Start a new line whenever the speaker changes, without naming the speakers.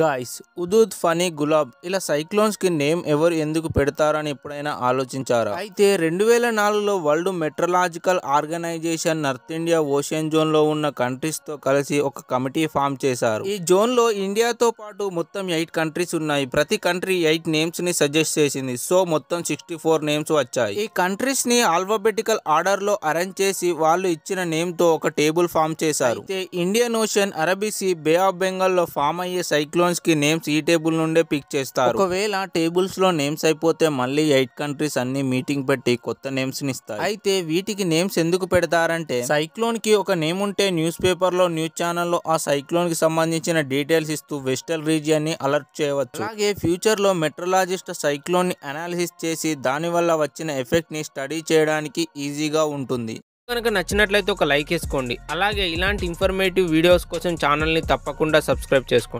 guys ఉదూద్ funny gulab ఇలా cyclones కి name ఎవరు ఎందుకు పెడతారని ఎప్పుడైనా ఆలోచించారా అయితే రెండు వేల నాలుగులో world meteorological organization north India ocean లో ఉన్న కంట్రీస్తో కలిసి ఒక కమిటీ ఫామ్ చేశారు ఈ జోన్ లో ఇండియాతో పాటు మొత్తం ఎయిట్ కంట్రీస్ ఉన్నాయి ప్రతి కంట్రీ ఎయిట్ నేమ్స్ ని సజెస్ట్ చేసింది సో మొత్తం సిక్స్టీ ఫోర్ నేమ్స్ వచ్చాయి ఈ కంట్రీస్ ని ఆల్ఫాబెటికల్ లో అరేంజ్ చేసి వాళ్ళు ఇచ్చిన నేమ్ తో ఒక టేబుల్ ఫామ్ చేశారు అయితే ఇండియన్ ఓషన్ అరబిసి బే ఆఫ్ బెంగాల్ లో ఫామ్ అయ్యే సైక్లో లోన్స్ కి నేమ్స్ ఈ టేబుల్ నుండే పిక్ చేస్తారు ఒకవేళ టేబుల్స్ లో నేమ్స్ అయిపోతే మళ్ళీ ఎయిట్ కంట్రీస్ అన్ని మీటింగ్ పెట్టి కొత్త నేమ్స్ ని ఇస్తారు అయితే వీటికి నేమ్స్ ఎందుకు పెడతారంటే సైక్లోన్ కి ఒక నేమ్ ఉంటే న్యూస్ పేపర్ లో న్యూస్ ఛానల్ లో ఆ సైక్లోన్ కి సంబంధించిన డీటెయిల్స్ ఇస్తూ వెస్టర్న్ రీజియన్ ని అలర్ట్ చేయవచ్చు అలాగే ఫ్యూచర్ లో మెట్రలాజిస్ట్ సైక్లోన్ ని అనాలిసిస్ చేసి దాని వల్ల వచ్చిన ఎఫెక్ట్ ని స్టడీ చేయడానికి ఈజీగా ఉంటుంది
కనుక నచ్చినట్లయితే ఒక లైక్ వేసుకోండి అలాగే ఇలాంటి ఇన్ఫర్మేటివ్ వీడియోస్ కోసం ఛానల్ని తప్పకుండా సబ్స్క్రైబ్ చేసుకోండి